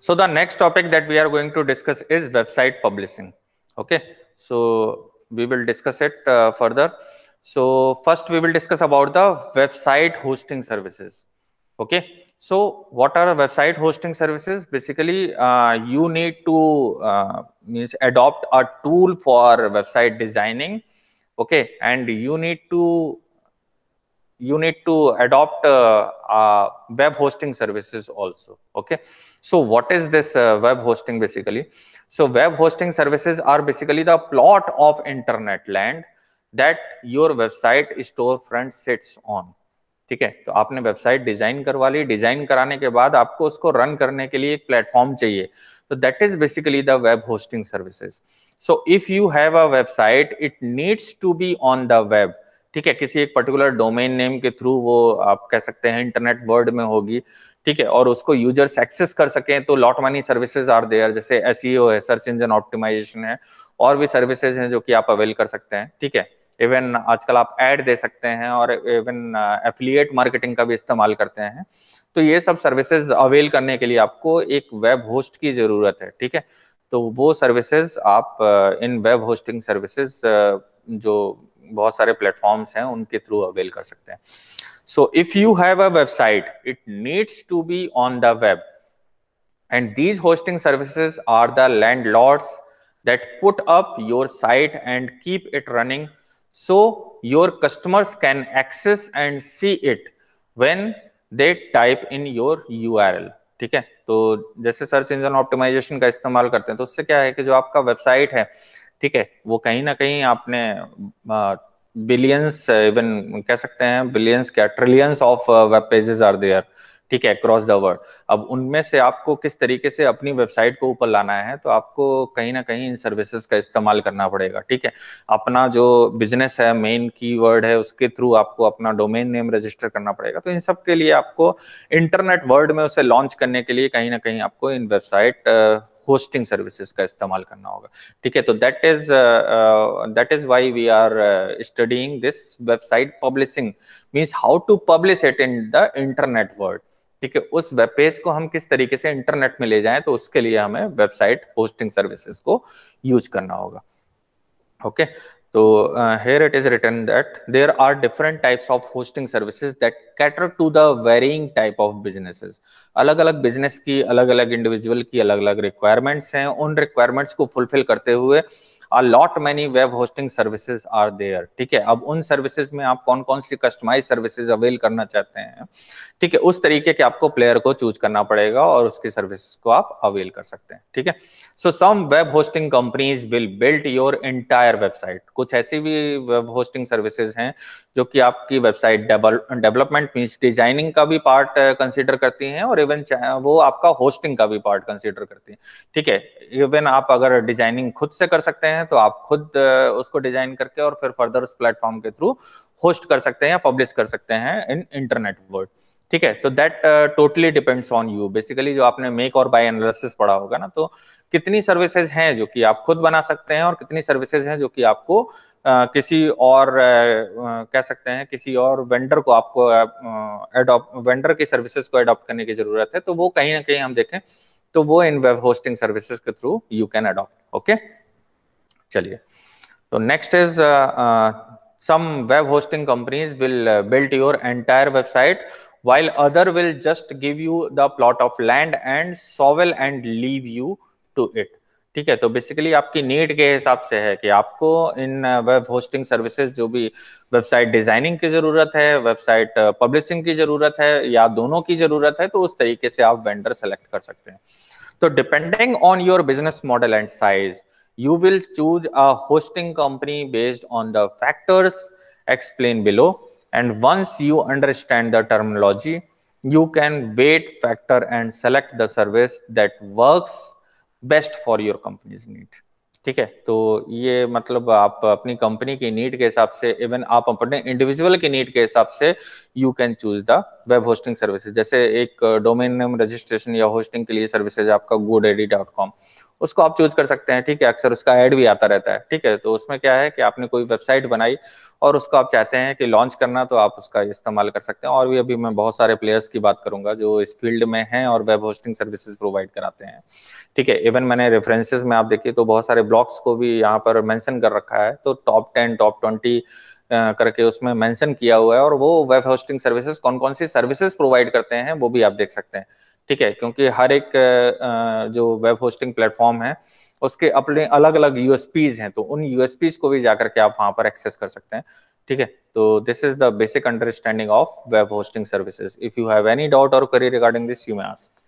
So the next topic that we are going to discuss is website publishing. Okay, so we will discuss it uh, further. So first we will discuss about the website hosting services. Okay, so what are website hosting services? Basically, uh, you need to uh, means adopt a tool for website designing. Okay, and you need to you need to adopt uh, uh, web hosting services also okay so what is this uh, web hosting basically so web hosting services are basically the plot of internet land that your website storefront sits on ठीक है तो आपने website design करवा ली design कराने के बाद आपको उसको रन करने के लिए एक प्लेटफॉर्म चाहिए So that is basically the web hosting services. So if you have a website, it needs to be on the web. ठीक है किसी एक पर्टिकुलर डोमेन नेम के थ्रू वो आप कह सकते हैं इंटरनेट वर्ल्ड में होगी ठीक है और उसको यूजर्स एक्सेस कर सके तो lot money services are there जैसे एस e है सर्च इंजन ऑप्टिमाइजेशन है और भी सर्विसेज हैं जो कि आप अवेल कर सकते हैं ठीक है इवन आजकल आप एड दे सकते हैं और इवन एफिलिएट मार्केटिंग का भी इस्तेमाल करते हैं तो ये सब सर्विसेज अवेल करने के लिए आपको एक वेब होस्ट की जरूरत है ठीक है तो वो सर्विसेज आप uh, इन वेब होस्टिंग सर्विसेज जो बहुत सारे प्लेटफॉर्म्स हैं उनके थ्रू अवेल कर सकते हैं so if you have a website it needs to be on the web and these hosting services are the landlords that put up your site and keep it running so your customers can access and see it when they type in your url ठीक है तो जैसे search engine optimisation का इस्तेमाल करते हैं तो उससे क्या है कि जो आपका वेबसाइट है ठीक है वो कहीं ना कहीं आपने बिलियंस इवन कह सकते हैं बिलियंस क्या trillions of web pages are there ठीक है अक्रॉस द वर्ल्ड अब उनमें से आपको किस तरीके से अपनी वेबसाइट को ऊपर लाना है तो आपको कहीं ना कहीं इन सर्विसेज का इस्तेमाल करना पड़ेगा ठीक है अपना जो बिजनेस है मेन कीवर्ड है उसके थ्रू आपको अपना डोमेन नेम रजिस्टर करना पड़ेगा तो इन सब के लिए आपको इंटरनेट वर्ल्ड में उसे लॉन्च करने के लिए कहीं ना कहीं आपको इन वेबसाइट होस्टिंग सर्विसेज का इस्तेमाल करना होगा ठीक है तो that is that is why we are studying this website publishing means how to publish it in the internet world ठीक है उस वेब पेज को हम किस तरीके से इंटरनेट में ले जाएं तो उसके लिए हमें वेबसाइट होस्टिंग सर्विसेज को यूज करना होगा ओके okay? तो here it is written that there are different types of hosting services that cater to the varying type of businesses अलग अलग बिजनेस की अलग अलग इंडिविजुअल की अलग अलग रिक्वायरमेंट्स हैं उन रिक्वायरमेंट्स को फुलफिल करते हुए a lot many web hosting services are there ठीक है अब उन सर्विसेज में आप कौन कौन सी कस्टमाइज सर्विसेज अवेल करना चाहते हैं ठीक है उस तरीके के आपको प्लेयर को चूज करना पड़ेगा और उसकी सर्विसेज को आप अवेल कर सकते हैं ठीक है so some web hosting companies will build your entire website कुछ ऐसी भी वेब होस्टिंग सर्विसेज हैं जो कि आपकी website development development means designing का भी पार्ट कंसिडर uh, करती हैं और इवन वो आपका होस्टिंग का भी पार्ट कंसिडर करती हैं ठीक है इवन आप अगर डिजाइनिंग खुद से कर सकते हैं तो आप खुद uh, उसको डिजाइन करके और फिर फर्दर उस प्लेटफॉर्म के थ्रू होस्ट कर सकते हैं या पब्लिश कर सकते हैं इन इंटरनेट वर्ल्ड ठीक है तो that totally depends on you basically जो आपने मेक और बाय एनालिसिस पढ़ा होगा ना तो कितनी सर्विसेज हैं जो कि आप खुद बना सकते हैं और कितनी सर्विसेज हैं जो कि आपको uh, किसी और कह सकते हैं किसी और वेंडर को आपको एडॉप्ट वेंडर की सर्विसेज को अडॉप्ट करने की जरूरत है तो वो कहीं ना कहीं हम देखें तो वो इन वेब होस्टिंग सर्विसेज के through you can adopt okay चलिए तो next is some web hosting companies will build your entire website while other will just give you the plot of land and shovel and leave you to it ठीक है तो basically आपकी need के हिसाब से है कि आपको इन वेब होस्टिंग सर्विसेज जो भी वेबसाइट डिजाइनिंग की जरूरत है वेबसाइट पब्लिशिंग uh, की जरूरत है या दोनों की जरूरत है तो उस तरीके से आप वेंडर सेलेक्ट कर सकते हैं तो depending on your business model and size you will choose a hosting company based on the factors explained below and once you understand the terminology you can weigh factor and select the service that works best for your company's need ठीक है तो ये मतलब आप अपनी company की need के हिसाब से इवन आप अपने इंडिविजुअल की नीड के हिसाब से you can choose the web hosting services जैसे एक डोमेन नेम रजिस्ट्रेशन या होस्टिंग के लिए सर्विसेज आपका गोड उसको आप चूज कर सकते हैं ठीक है अक्सर उसका ऐड भी आता रहता है ठीक है तो उसमें क्या है कि आपने कोई वेबसाइट बनाई और उसको आप चाहते हैं कि लॉन्च करना तो आप उसका इस्तेमाल कर सकते हैं और भी अभी मैं बहुत सारे प्लेयर्स की बात करूंगा जो इस फील्ड में हैं और वेब होस्टिंग सर्विसेज प्रोवाइड कराते हैं ठीक है इवन मैंने रेफरेंसेज में आप देखिए तो बहुत सारे ब्लॉग्स को भी यहाँ पर मैंशन कर रखा है तो टॉप टेन टॉप ट्वेंटी करके उसमें मेंशन किया हुआ है और वो वेब होस्टिंग सर्विसेज कौन कौन सी सर्विसेज प्रोवाइड करते हैं वो भी आप देख सकते हैं ठीक है क्योंकि हर एक जो वेब होस्टिंग प्लेटफॉर्म है उसके अपने अलग अलग यूएसपीज हैं तो उन यूएसपीज को भी जाकर के आप वहां पर एक्सेस कर सकते हैं ठीक है तो this is the basic understanding of web hosting services if you have any doubt और query regarding this you may ask